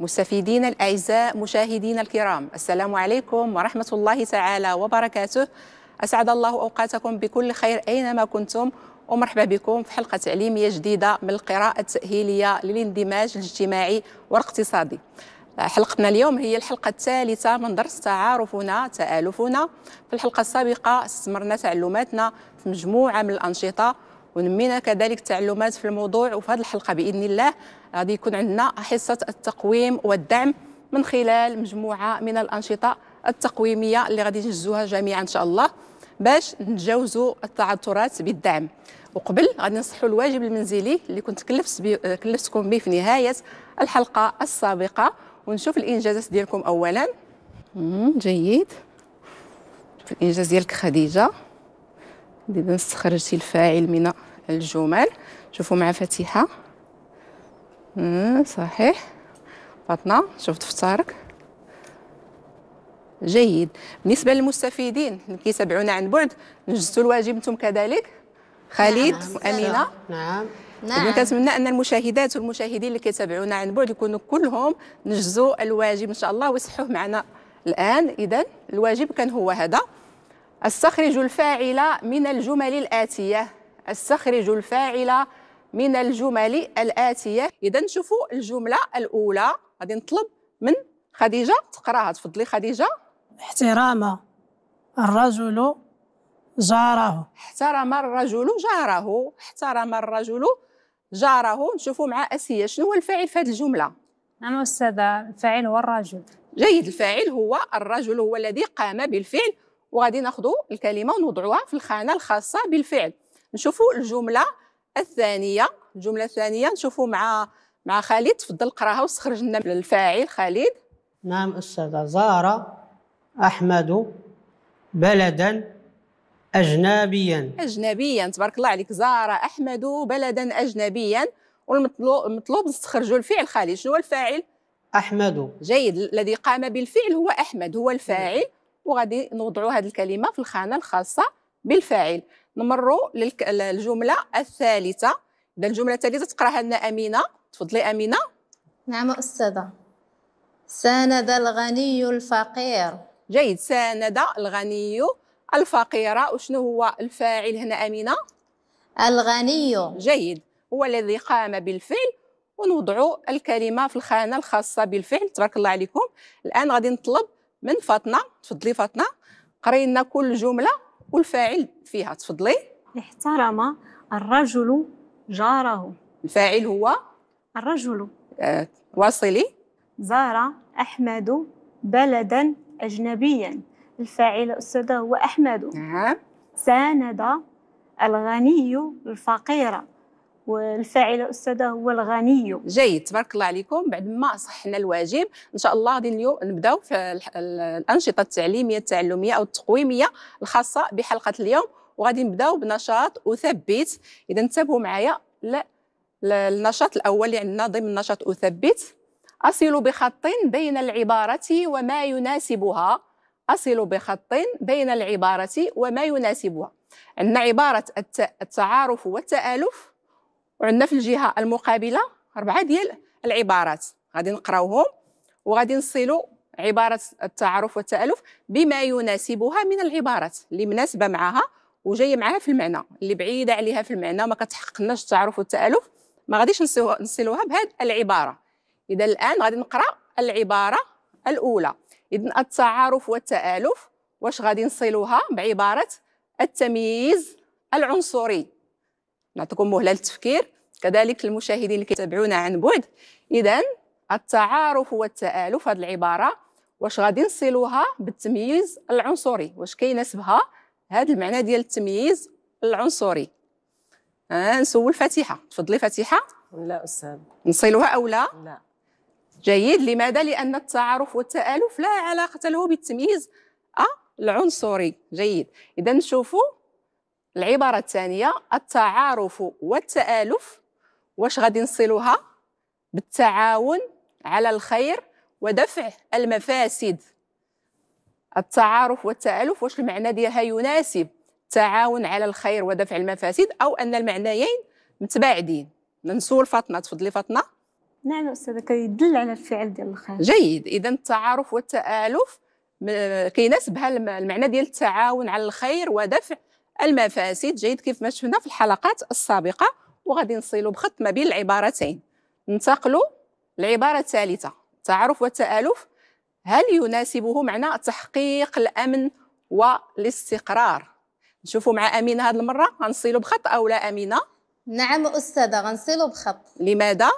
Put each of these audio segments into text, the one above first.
مستفيدين الأعزاء مشاهدين الكرام السلام عليكم ورحمة الله تعالى وبركاته أسعد الله أوقاتكم بكل خير أينما كنتم ومرحبا بكم في حلقة تعليمية جديدة من القراءة التأهيلية للاندماج الاجتماعي والاقتصادي حلقتنا اليوم هي الحلقة الثالثة من درس تعارفنا تآلفنا في الحلقة السابقة استثمرنا تعلماتنا في مجموعة من الأنشطة ونمينا كذلك التعلمات في الموضوع وفي هذه الحلقه باذن الله غادي يكون عندنا حصه التقويم والدعم من خلال مجموعه من الانشطه التقويميه اللي غادي نجزوها جميعا ان شاء الله باش نتجاوزوا التعثرات بالدعم وقبل غادي نصحوا الواجب المنزلي اللي كنت كلفت بي... كلفتكم به في نهايه الحلقه السابقه ونشوف الانجازات ديالكم اولا جيد في الانجاز ديالك خديجه اذا استخرجتي الفاعل من الجمل شوفوا مع فتيحة صحيح بطنة شوف دفترك جيد بالنسبة للمستفيدين اللي كيتابعونا عن بعد نجزتوا الواجب انتم كذلك خالد نعم. وامينه نعم. نعم نعم كنتمنى نعم. ان المشاهدات والمشاهدين اللي كيتابعونا عن بعد يكونوا كلهم نجزوا الواجب ان شاء الله ويصحوه معنا الان اذا الواجب كان هو هذا استخرج الفاعل من الجمل الاتيه استخرج الفاعل من الجمل الآتية إذا نشوفوا الجملة الأولى غادي نطلب من خديجة تقراها تفضلي خديجة احترام الرجل جاره احترم الرجل جاره احترم الرجل جاره نشوفوا مع أسية شنو هو الفاعل في هذه الجملة نعم أستاذة الفاعل هو الرجل جيد الفاعل هو الرجل هو الذي قام بالفعل وغادي ناخذ الكلمة ونوضعوها في الخانة الخاصة بالفعل نشوفوا الجمله الثانيه الجمله الثانيه نشوفوا مع مع خالد تفضل قراها وسخرج لنا الفاعل خالد نعم استاذه زار احمد بلدا اجنبيا اجنبيا تبارك الله عليك زار احمد بلدا اجنبيا والمطلوب نستخرجوا الفعل خالد شنو هو الفاعل احمد جيد الذي قام بالفعل هو احمد هو الفاعل وغادي نوضعوا هذه الكلمه في الخانه الخاصه بالفاعل نمروا للجمله الثالثه اذا الجمله الثالثه تقراها لنا امينه تفضلي امينه نعم استاذه ساند الغني الفقير جيد ساند الغني الفقيره وشنو هو الفاعل هنا امينه الغني جيد هو الذي قام بالفعل ونوضع الكلمه في الخانه الخاصه بالفعل تبارك الله عليكم الان غادي نطلب من فاطمه تفضلي فاطمه قري لنا كل جمله والفاعل فيها تفضلي احترم الرجل جاره الفاعل هو الرجل آه. واصلي زار أحمد بلدا أجنبيا الفاعل أستاذة هو أحمد آه. ساند الغني الفقير والفاعل استاذه هو الغني جيد تبارك الله عليكم بعد ما صحنا الواجب ان شاء الله غادي اليوم نبداو في الانشطه التعليميه التعلميه او التقويميه الخاصه بحلقه اليوم وغادي نبداو بنشاط اثبت اذا انتبهوا معايا لا النشاط الاول اللي عندنا ضمن نشاط اثبت اصل بخط بين العباره وما يناسبها أصل بخط بين العبارة وما يناسبها عندنا عبارة التعارف والتآلف وعندنا في الجهه المقابله اربعه ديال العبارات غادي نقراوهم وغادي نصلوا عباره التعارف والتالف بما يناسبها من العبارات اللي مناسبه معها وجايه معها في المعنى اللي بعيده عليها في المعنى ما كتحققناش التعارف والتالف ما غاديش نصلوها بهذه العباره اذا الان غادي نقرا العباره الاولى اذا التعارف والتالف واش غادي نصلوها بعباره التمييز العنصري نعطيكم مهله للتفكير كذلك المشاهدين اللي كيتابعونا عن بعد اذا التعارف والتآلف هذه العباره واش غادي نصلوها بالتمييز العنصري واش كيناسبها هذا المعنى ديال التمييز العنصري آه نسول فاتحه تفضلي فاتحه لا استاذ نصلوها او لا لا جيد لماذا لان التعارف والتآلف لا علاقه له بالتمييز العنصري جيد اذا نشوفوا العباره الثانيه التعارف والتالف واش غادي نصلوها بالتعاون على الخير ودفع المفاسد التعارف والتالف واش المعنى ديالها يناسب التعاون على الخير ودفع المفاسد او ان المعنيين متباعدين نسول فاطمه تفضلي فاطمه نعم استاذه كيدل على الفعل ديال الخير جيد اذا التعارف والتالف كيناسبها المعنى ديال التعاون على الخير ودفع المفاسد جيد كيف ما شفنا في الحلقات السابقة وغادي نصلوا بخط ما بين العبارتين ننتقلوا العبارة الثالثة التعارف والتآلف هل يناسبه معنى تحقيق الأمن والاستقرار نشوفوا مع أمينة هذه المرة غنصلوا بخط أو لا أمينة نعم أستاذة غنصلوا بخط لماذا؟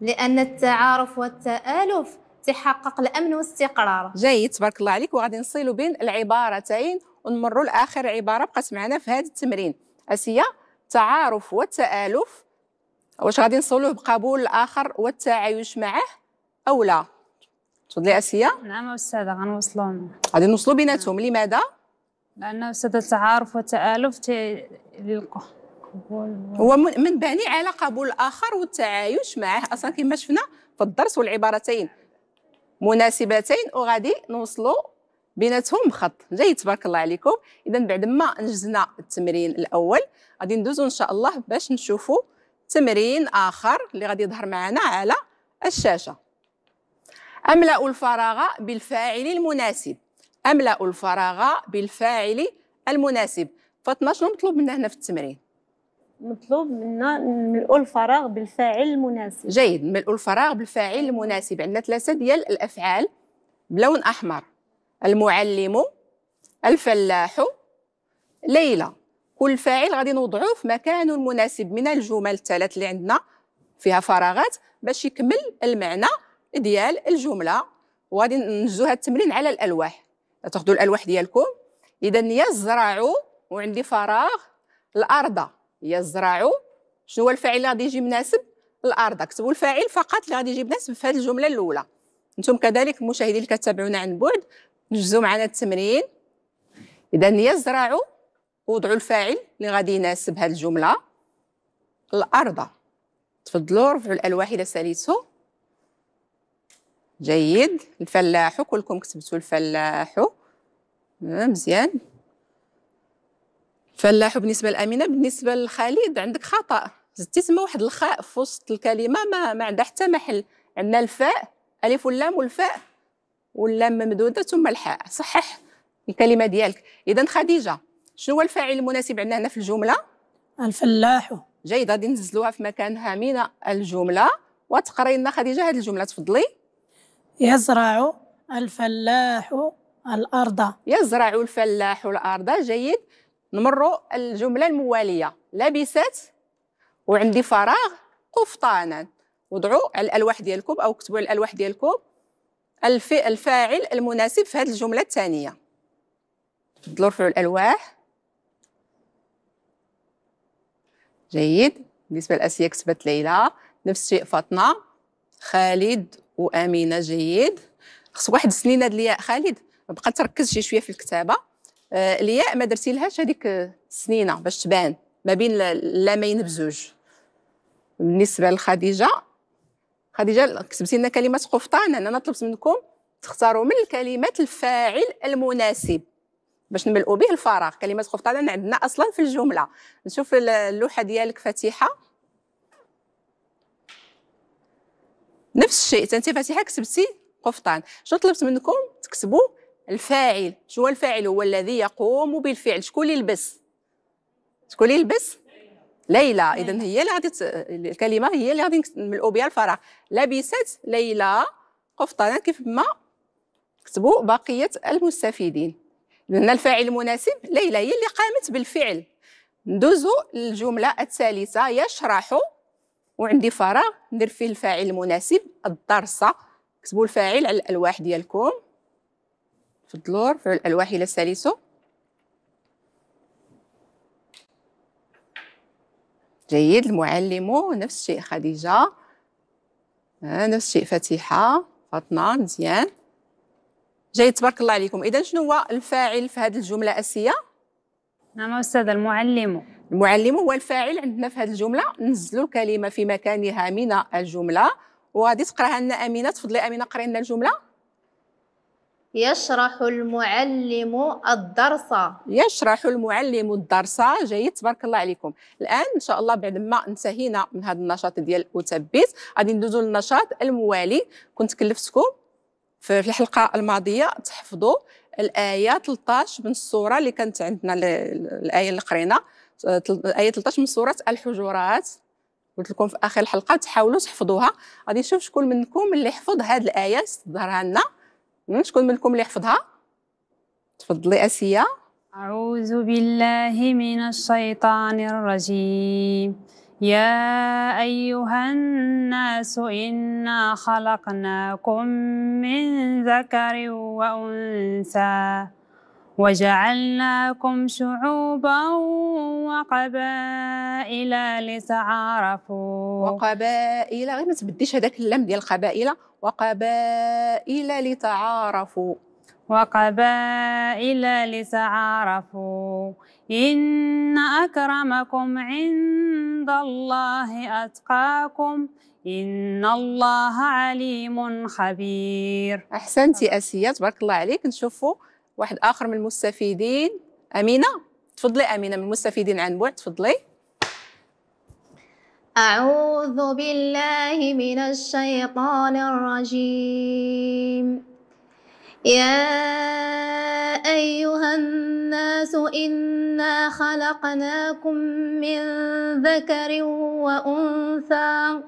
لأن التعارف والتآلف تحقق الامن والاستقرار جيد تبارك الله عليك وغادي نصلوا بين العبارتين ونمروا لاخر عباره بقى سمعنا في هذا التمرين اسيا تعارف والتالف واش غادي نصلوه بقبول الاخر والتعايش معه او لا تفضلي اسيا نعم استاذه غنوصلوا غادي نوصلوا بيناتهم لماذا لان استاذه التعارف والتالف قبول هو منبني على قبول الاخر والتعايش معه اصلا كما شفنا في الدرس والعبارتين مناسبتين وغادي نوصلوا بيناتهم خط جاي تبارك الله عليكم اذا بعد ما نجزنا التمرين الاول غادي ندوزو ان شاء الله باش نشوفوا تمرين اخر اللي غادي يظهر معنا على الشاشه املا الفراغ بالفاعل المناسب املا الفراغ بالفاعل المناسب فاطمه شنو مطلوب منا هنا في التمرين مطلوب منا نملؤوا الفراغ بالفاعل المناسب جيد نملؤوا الفراغ بالفاعل المناسب عندنا ثلاثه ديال الافعال بلون احمر المعلم الفلاح ليلى كل فاعل غادي نوضعوه في مكانه المناسب من الجمل الثلاث اللي عندنا فيها فراغات باش يكمل المعنى ديال الجمله وغادي ننجزوا هذا التمرين على الالواح تاخذوا الالواح ديالكم اذا يزرع وعندي فراغ الارض يزرع شنو هو الفاعل اللي غادي يجي مناسب الارض كتبوا الفاعل فقط اللي غادي يجي مناسب في هذه الجمله الاولى انتم كذلك المشاهدين اللي كتابعونا عن بعد نجزو معنا التمرين اذا يزرعوا وضعوا الفاعل اللي غادي يناسب هذه الجمله الارض تفضلوا رفعوا الالواح الى ساليتو جيد الفلاح كلكم كتبتوا الفلاح مزيان الفلاح بالنسبه لامينه بالنسبه لخالد عندك خطا زدتي تما واحد الخاء في وسط الكلمه ما ما عندها حتى محل عندنا الفاء الف واللام والفاء واللام ممدوده ثم الحاء صحح الكلمه ديالك اذا خديجه شنو هو الفاعل المناسب عندنا هنا في الجمله الفلاح جيد غادي ننزلوها في مكانها من الجمله وتقري لنا خديجه هذه الجمله تفضلي يزرع الفلاح الارض يزرع الفلاح الارض جيد نمر الجمله المواليه لبست وعندي فراغ قفطانا وضعوا على الالواح ديالكم او كتبوا على الالواح ديالكم الفاعل المناسب في هذه الجمله الثانيه تفضلوا رفعوا الالواح جيد بالنسبه لاسيا كتبت ليلى نفس الشيء فاطمه خالد وامينه جيد خص واحد السنين هاد الياء خالد بقى تركز شي شويه في الكتابه آه، الياء ما درتي لهاش هذيك السنينه باش تبان ما بين اللامين بزوج بالنسبه لخديجه خديجه كتبتي لنا كلمه قفطان انا نطلب منكم تختاروا من الكلمات الفاعل المناسب باش نملؤوا به الفراغ كلمه قفطان عندنا اصلا في الجمله نشوف اللوحه ديالك فاتحه نفس الشيء انت فاتحه كتبتي قفطان شنو طلبت منكم تكتبوا الفاعل شنو هو الفاعل هو الذي يقوم بالفعل شكون اللي يلبس شكون اللي يلبس ليلى اذا هي اللي غادي الكلمه هي اللي غادي نملؤوا بها الفراغ لبست ليلى قفطانا كيف ما كتبوا بقيه المستفيدين لان الفاعل المناسب ليلى هي اللي قامت بالفعل ندوزو للجمله الثالثه يشرح وعندي فراغ ندير فيه الفاعل المناسب الدرس كتبوا الفاعل على الالواح ديالكم تفضلوا رفعوا الالواح الى سالسو جيد المعلم نفس الشيء خديجة آه، نفس الشيء فاتحة فاطمة مزيان جيد تبارك الله عليكم إذا شنو هو الفاعل في هذه الجملة أسية؟ نعم أستاذ المعلم المعلم هو الفاعل عندنا في هذه الجملة نزلوا الكلمة في مكانها من الجملة وغادي تقراها لنا أمينة تفضلي أمينة قري لنا الجملة يشرح المعلم الدرس يشرح المعلم الدرس جيد تبارك الله عليكم الان ان شاء الله بعد ما انتهينا من هذا النشاط ديال وتبيت غادي ندوزو للنشاط الموالي كنت كلفتكم في الحلقه الماضيه تحفظوا الايه 13 من السوره اللي كانت عندنا الايه اللي قرينا الايه 13 من سوره الحجرات قلت لكم في اخر الحلقه تحاولوا تحفظوها غادي نشوف شكون منكم اللي حفظ هذه الايه تظهرها لنا شكون منكم اللي يحفظها تفضلي اسيا اعوذ بالله من الشيطان الرجيم يا أيها الناس إنا خلقناكم من ذكر وأنثى وجعلناكم شعوبا وقبائل لتعارفوا وقبائل غير ما تبديش هذاك اللام ديال القبائل وقبائل لتعارفوا وقبائل لتعارفوا إن أكرمكم عند الله أتقاكم إن الله عليم خبير أحسنتي أسيا تبارك الله عليك نشوفوا واحد اخر من المستفيدين امينه تفضلي امينه من المستفيدين عن بعد تفضلي أعوذ بالله من الشيطان الرجيم يا أيها الناس إنا خلقناكم من ذكر وأنثى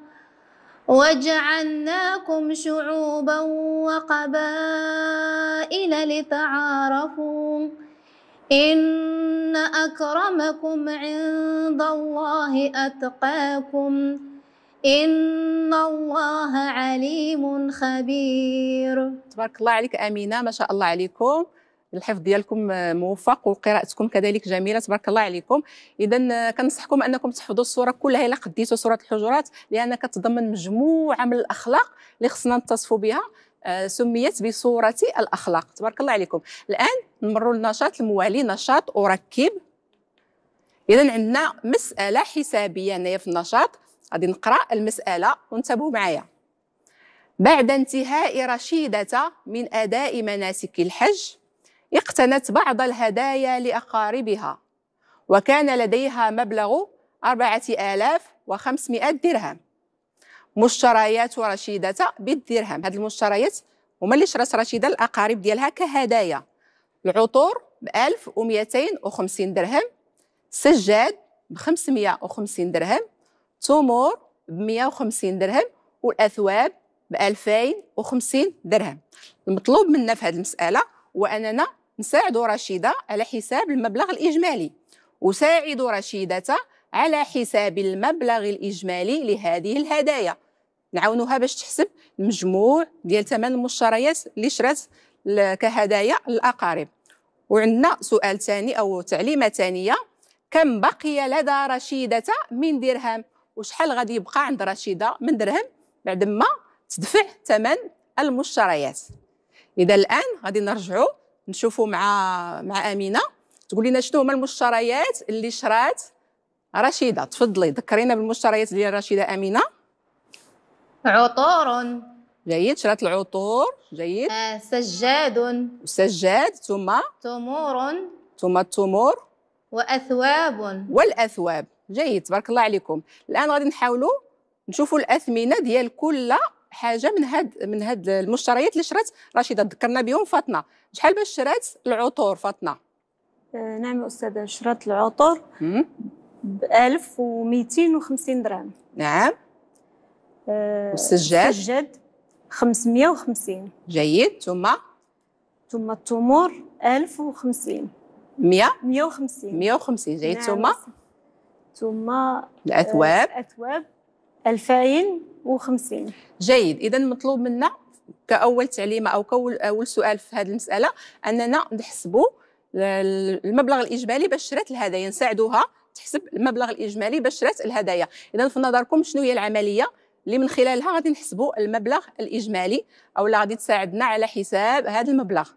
وجعلناكم شعوبا وقبائل لتعارفوا إن أكرمكم عند الله أتقاكم إن الله عليم خبير تبارك الله عليك أمينة ما شاء الله عليكم الحفظ ديالكم موفق وقراءتكم كذلك جميله تبارك الله عليكم اذا كنصحكم انكم تحفظوا الصوره كلها الا قديتوا سوره الحجرات لان كتضمن مجموعه من الاخلاق اللي خصنا نتصفوا بها آه، سميت بصوره الاخلاق تبارك الله عليكم الان نمروا للنشاط الموالي نشاط اركب اذا عندنا مساله حسابيه هنايا في النشاط غادي نقرا المساله وانتبهوا معايا بعد انتهاء رشيدة من أداء مناسك الحج اقتنت بعض الهدايا لأقاربها وكان لديها مبلغ أربعة آلاف وخمسمائة درهم مشتريات رشيدة بالدرهم هذه المشتريات هما اللي شرات رشيدة الأقارب ديالها كهدايا العطور ب 1250 درهم سجاد ب 550 درهم تمور ب 150 درهم والأثواب ب 2050 درهم المطلوب منا في هذه المسألة هو أننا نساعدوا رشيدة على حساب المبلغ الإجمالي أساعد رشيدة على حساب المبلغ الإجمالي لهذه الهدايا نعاونوها باش تحسب المجموع ديال ثمن المشتريات اللي شرات كهدايا للأقارب وعندنا سؤال ثاني أو تعليمة ثانية كم بقي لدى رشيدة من درهم وشحال غادي يبقى عند رشيدة من درهم بعد ما تدفع ثمن المشتريات إذا الآن غادي نرجعوا نشوفوا مع مع امينه تقول لنا شنو هما المشتريات اللي شرات رشيده تفضلي ذكرينا بالمشتريات ديال رشيده امينه عطور جيد شرات العطور جيد آه، سجاد سجاد ثم تمور ثم التمور واثواب والاثواب جيد تبارك الله عليكم الان غادي نحاولوا نشوفوا الاثمنه ديال كل حاجه من هاد من هاد المشتريات اللي شرات رشيده ذكرنا بهم فاطمه شحال باش شرات العطور فاطمه آه، نعم استاذه شرات العطور ب 1250 درهم نعم آه، والسجاد السجاد 550 جيد ثم ثم التمور 1050 100 150 150 جيد نعم. ثم ثم آه، الاثواب الاثواب 2050 جيد اذا مطلوب منا كاول تعليمه او كاول أول سؤال في هذه المساله اننا نحسبوا المبلغ الاجمالي باش شرات الهدايا نساعدوها تحسب المبلغ الاجمالي باش شرات الهدايا اذا في نظركم شنو هي العمليه اللي من خلالها غادي نحسبوا المبلغ الاجمالي او اللي غادي تساعدنا على حساب هذا المبلغ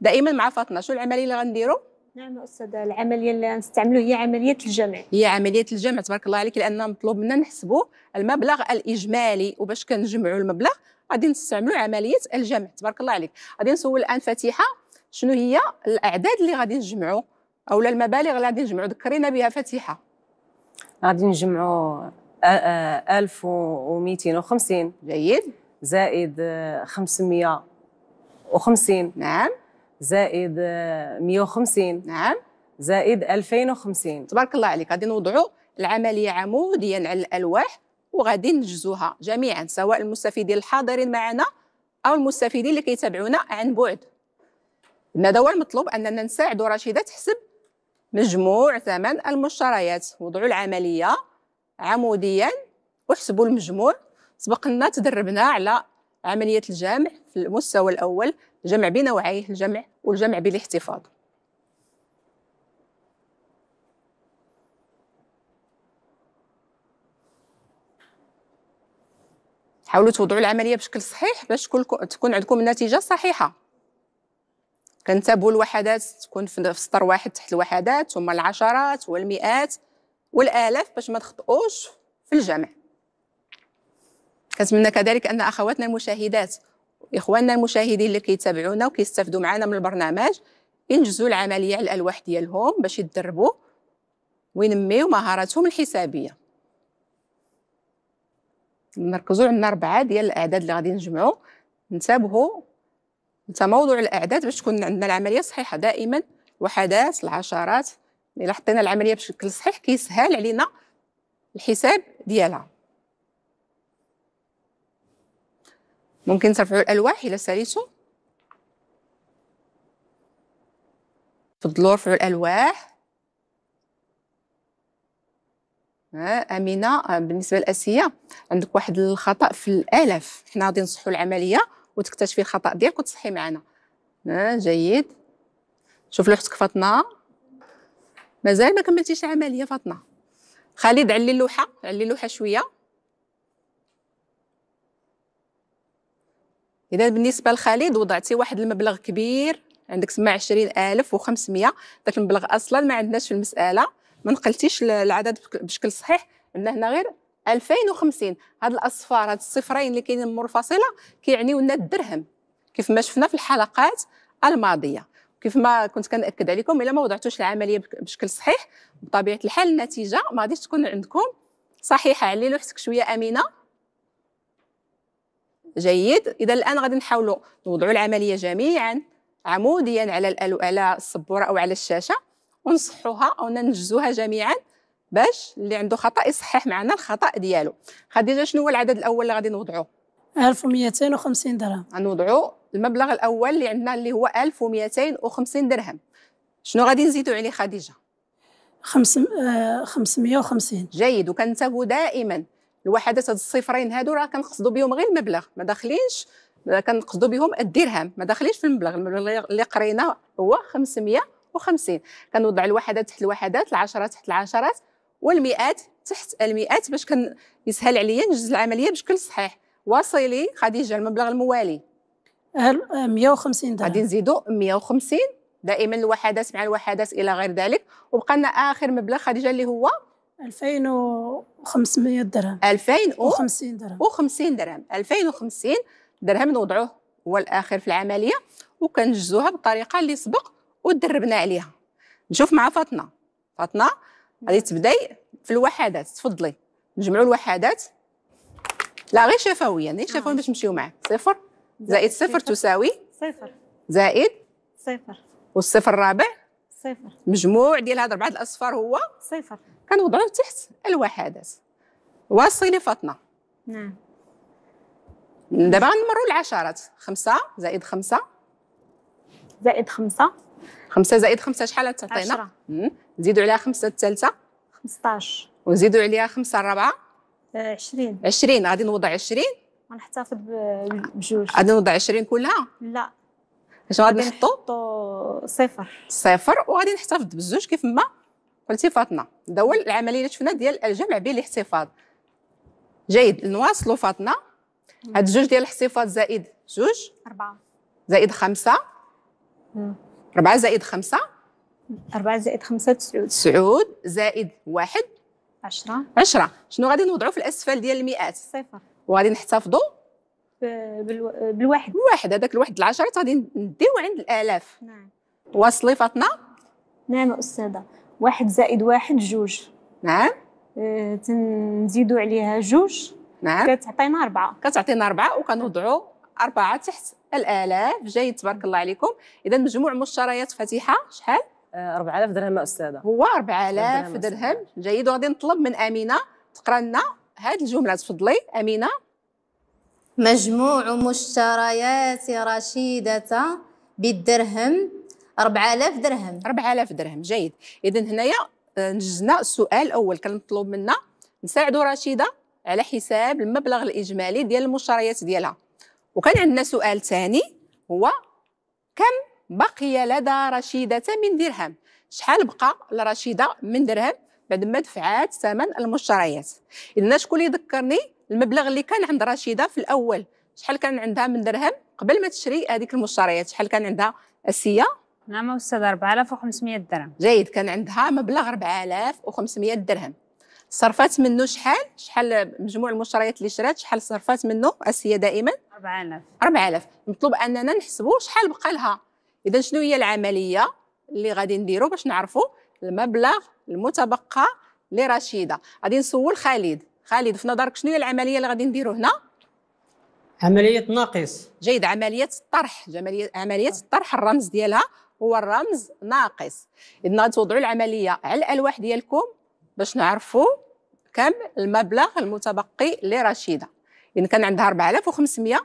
دائما مع فاطمه شو العمليه اللي غنديروا نعم استاذ العمليه اللي نستعملوا هي عمليه الجمع هي عمليه الجمع تبارك الله عليك لان مطلوب منا نحسبوا المبلغ الاجمالي وباش كنجمعوا المبلغ غادي نستعملوا عمليه الجمع تبارك الله عليك غادي نسول الان فتيحه شنو هي الاعداد اللي غادي نجمعوا اولا المبالغ اللي غادي نجمعوا ذكرينا بها فتيحه غادي نجمعوا آه، 1250 آه، جيد زائد 550 نعم زائد 150 نعم زائد 2050 تبارك الله عليك غادي نوضعوا العمليه عموديا على الالواح وغادي ننجزوها جميعا سواء المستفيدين الحاضرين معنا او المستفيدين اللي كيتابعونا عن بعد هذا هو المطلوب اننا نساعد رشيده تحسب مجموع ثمن المشتريات وضعوا العمليه عموديا وحسبوا المجموع سبق لنا تدربنا على عملية الجمع في المستوى الأول جمع بنوعيه الجمع والجمع بالاحتفاظ حاولوا توضعوا العمليه بشكل صحيح باش تكون عندكم النتيجه صحيحه كنتابعوا الوحدات تكون في سطر واحد تحت الوحدات ثم العشرات والمئات والالاف باش ما تخطئوش في الجمع كنتمنى كذلك ان اخواتنا المشاهدات اخواننا المشاهدين اللي كيتابعونا وكيستافدوا معنا من البرنامج ينجزوا العمليه على الالواح ديالهم باش يتدربوا وينميو مهاراتهم الحسابيه نركزوا عندنا اربعه ديال الاعداد اللي غادي نجمعوا نتابعوا موضوع الاعداد باش تكون عندنا العمليه صحيحه دائما الوحدات العشرات الا حطينا العمليه بشكل صحيح كيسهل علينا الحساب ديالها ممكن ترفعوا الالواح إلى ساليسو فضلوا رفعوا الألواح أمينة آه، بالنسبة لآسيا عندك واحد الخطأ في الآلاف حنا غادي نصحوا العملية وتكتشفي الخطأ ديالك وتصحي معنا جيد شوف لوحتك فاطمة مازال ما كملتيش العملية فاطمة خالد علي اللوحة علي اللوحة شوية اذا بالنسبه لخالد وضعتي واحد المبلغ كبير عندك تما وخمسمية ذاك المبلغ اصلا ما عندناش في المساله ما نقلتيش العدد بشكل صحيح عندنا هنا غير 2050 هاد الاصفار هاد الصفرين اللي كاينين منفصله كيعنيو لنا الدرهم كيف ما شفنا في الحلقات الماضيه كيف ما كنت كنأكد عليكم الا ما وضعتوش العمليه بشكل صحيح بطبيعه الحال النتيجه ما غاديش تكون عندكم صحيحه على لوحتك شويه امينه جيد اذا الان غادي نحاولوا نوضعوا العمليه جميعا عموديا على على السبوره او على الشاشه ونصحوها او ننجزوها جميعا باش اللي عنده خطا يصحح معنا الخطا ديالو خديجه شنو هو العدد الاول اللي غادي نوضعوه 1250 درهم غنوضعوا المبلغ الاول اللي عندنا اللي هو 1250 درهم شنو غادي نزيدوا عليه خديجه 550 آه، جيد وكنتبهوا دائما الوحدات هاد الصفرين هادو راه كنقصدوا بهم غير المبلغ ما داخلينش كنقصدوا بهم الدرهم ما داخلينش في المبلغ المبلغ اللي قرينا هو 550 كنوضع الوحدات تحت الوحدات العشرات تحت العشرات والمئات تحت المئات باش كان يسهل عليا نجز العمليه بشكل صحيح واصلي خديجه المبلغ الموالي 150 درهم غادي نزيدو 150 دائما الوحدات مع الوحدات الى غير ذلك وبقى لنا اخر مبلغ خديجه اللي هو 2500 درهم 2050 درهم و50 درهم 2050 درهم نوضعوه هو الاخر في العمليه وكنجزوها بالطريقه اللي سبق ودربنا عليها نشوف مع فاطمه فاطمه غادي تبداي في الوحدات تفضلي نجمعوا الوحدات لا غير شفويا غير يعني شفويا نعم. باش نمشيو معاك صفر زائد صفر تساوي صفر زائد صفر والصفر الرابع صفر مجموع ديال هاد اربعه الاصفار هو صفر كنوضعوه تحت الوحدات فاطمه نعم دابا غنمروا العشرات خمسة زائد خمسة زائد خمسة خمسة زائد خمسة شحال تعطينا؟ نزيدوا عليها خمسة الثالثة 15 ونزيدوا عليها خمسة الرابعة 20 آه، 20 غادي نوضع 20 غنحتفظ بجوج غادي نوضع 20 كلها؟ لا اش غادي نحطوا؟ صفر صفر وغادي نحتفظ بجوج كيف ما قلتي فاطمه دول هو العمليه اللي شفنا ديال الجمع بين الاحتفاظ جيد نواصلوا فاطمه هاد جوج ديال الاحتفاظ زائد جوج أربعة زائد خمسة أربعة زائد خمسة أربعة زائد خمسة تسعود تسعود زائد واحد عشرة عشرة شنو غادي نوضعوا في الأسفل ديال المئات صفر وغادي نحتفظوا بالواحد بالواحد هذاك الواحد العشرات غادي نديرو عند الآلاف نعم واصلي فاطمة نعم أستاذة واحد زائد واحد جوج نعم آه تنزيدوا عليها جوج نعم كتعطينا أربعة كتعطينا أربعة وكنوضعوا أربعة تحت الآلاف جيد تبارك الله عليكم إذا مجموع مشتريات فاتحة شحال؟ 4000 آه، درهم أستاذة هو 4000 درهم جيد وغادي نطلب من أمينة تقرا لنا هذه الجملة تفضلي أمينة مجموع مشتريات رشيدة بالدرهم 4000 درهم 4000 درهم جيد اذا هنايا آه، نجزنا السؤال الاول كان مطلوب منا نساعدوا رشيده على حساب المبلغ الاجمالي ديال المشتريات ديالها وكان عندنا سؤال ثاني هو كم بقي لدى رشيده من درهم شحال بقى لرشيده من درهم بعد ما دفعات ثمن المشتريات اذا شكون اللي يذكرني المبلغ اللي كان عند رشيده في الاول شحال كان عندها من درهم قبل ما تشري هذيك المشتريات شحال كان عندها اسيه نعم أستاذ 4500 درهم جيد كان عندها مبلغ 4500 درهم صرفات منه شحال شحال مجموع المشتريات اللي شرات شحال صرفات منه أسيا دائما 4000 4000 مطلوب اننا نحسبوا شحال بقى لها اذا شنو هي العمليه اللي غادي نديرو باش نعرفوا المبلغ المتبقى لرشيده غادي نسول خالد خالد في نظرك شنو هي العمليه اللي غادي نديرو هنا عمليه ناقص جيد عمليه الطرح عمليه الطرح الرمز ديالها هو الرمز ناقص إذن توضعوا العملية على الألواح ديالكم باش نعرفوا كم المبلغ المتبقي لرشيدة إن كان عندها 4500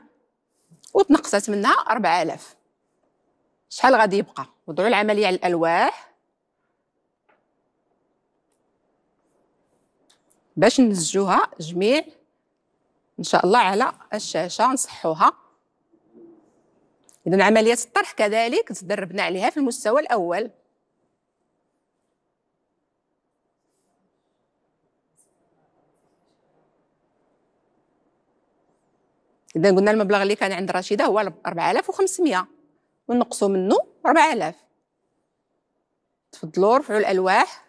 وتنقصت منها 4000 شحال غادي يبقى وضعوا العملية على الألواح باش نزجوها جميع إن شاء الله على الشاشة نصحوها إذا عمليه الطرح كذلك تدربنا عليها في المستوى الأول إذا قلنا المبلغ اللي كان عند رشيدة هو 4500 ونقصوا منه 4000 تفضلوا رفعوا الألواح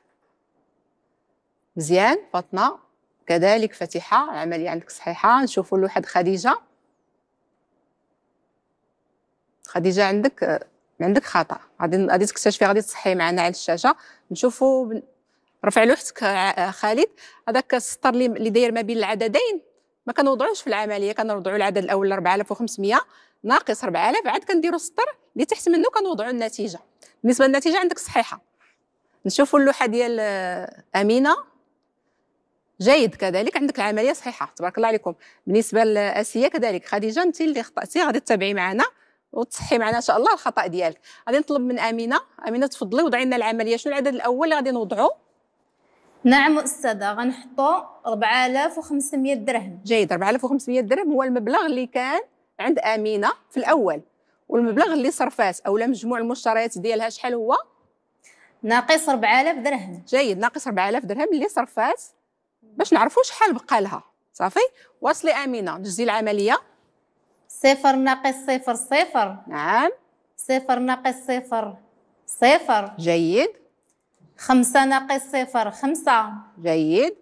مزيان فاطمة كذلك فاتحة العملية عندك صحيحة نشوفوا الواحد خديجة خديجه عندك عندك خطا غادي غادي تكتشفي غادي تصحي معنا على الشاشه نشوفوا رفع لوحتك آه، آه، خالد هذاك السطر اللي داير ما بين العددين ما كنوضعوش في العمليه كنوضعوا العدد الاول 4500 ناقص 4000 عاد كنديروا السطر اللي تحت منه كنوضعوا النتيجه بالنسبه للنتيجه عندك صحيحه نشوفوا اللوحه ديال آه، امينه جيد كذلك عندك العمليه صحيحه تبارك الله عليكم بالنسبه لاسيه كذلك خديجه انت اللي خطاتي غادي تتابعي معنا وتصحي معنا ان شاء الله الخطا ديالك غادي نطلب من امينه امينه تفضلي وضعي لنا العمليه شنو العدد الاول اللي غادي نوضعو نعم استاذه غنحطو 4500 درهم جيد 4500 درهم هو المبلغ اللي كان عند امينه في الاول والمبلغ اللي صرفات اولا مجموع المشتريات ديالها شحال هو ناقص 4000 درهم جيد ناقص 4000 درهم اللي صرفات باش نعرفوا شحال بقى لها صافي واصلي امينه دزي العمليه صفر ناقص صفر صفر نعم صفر ناقص صفر صفر جيد خمسة ناقص صفر خمسة جيد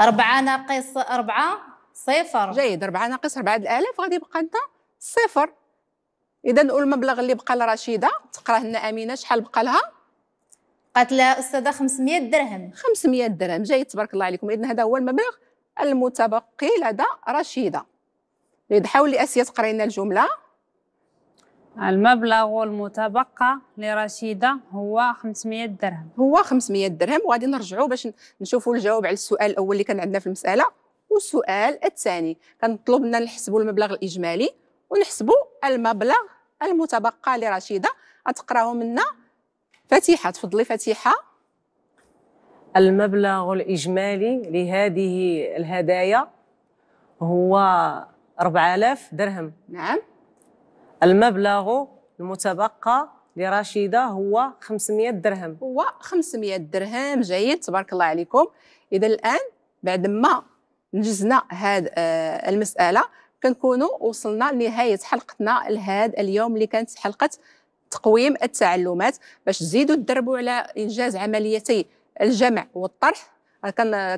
أربعة ناقص أربعة صفر جيد أربعة ناقص أربعة الآلاف غادي يبقى لنا صفر إذا المبلغ اللي بقى لرشيدة تقراه لنا أمينة شحال بقى لها؟ قالت لها أستاذة 500 درهم 500 درهم جيد تبارك الله عليكم إذا هذا هو المبلغ المتبقي لدى رشيدة نتحاول اسيا تقري لنا الجمله المبلغ المتبقى لرشيده هو 500 درهم هو 500 درهم وغادي نرجعوا باش نشوفوا الجواب على السؤال الاول اللي كان عندنا في المساله والسؤال الثاني كنطلب منا نحسبوا المبلغ الاجمالي ونحسبوا المبلغ المتبقى لرشيده غتقراوه منا فتيحه تفضلي فتيحه المبلغ الإجمالي لهذه الهدايا هو 4000 درهم نعم المبلغ المتبقى لرشيده هو 500 درهم هو 500 درهم جيد تبارك الله عليكم اذا الان بعد ما نجزنا هاد آه، المساله كنكونوا وصلنا لنهايه حلقتنا لهذا اليوم اللي كانت حلقه تقويم التعلمات باش تزيدوا تدربوا على انجاز عمليتي الجمع والطرح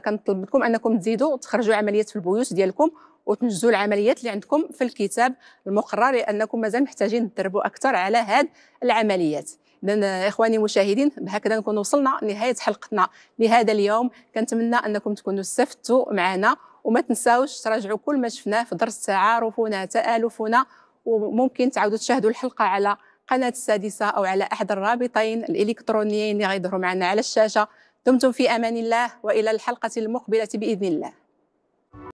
كنطلب منكم انكم تزيدوا تخرجوا عمليات في البيوت ديالكم وتنجزوا العمليات اللي عندكم في الكتاب المقرر لانكم مازال محتاجين تدربوا اكثر على هذه العمليات اذا اخواني المشاهدين بهكذا نكون وصلنا لنهايه حلقتنا لهذا اليوم كنتمنى انكم تكونوا استفدتوا معنا وما تنساوش تراجعوا كل ما شفناه في درس تعارفنا تالفنا وممكن تعاودوا تشاهدوا الحلقه على قناه السادسه او على احد الرابطين الالكترونيين اللي غيظهروا معنا على الشاشه دمتم في امان الله والى الحلقه المقبله باذن الله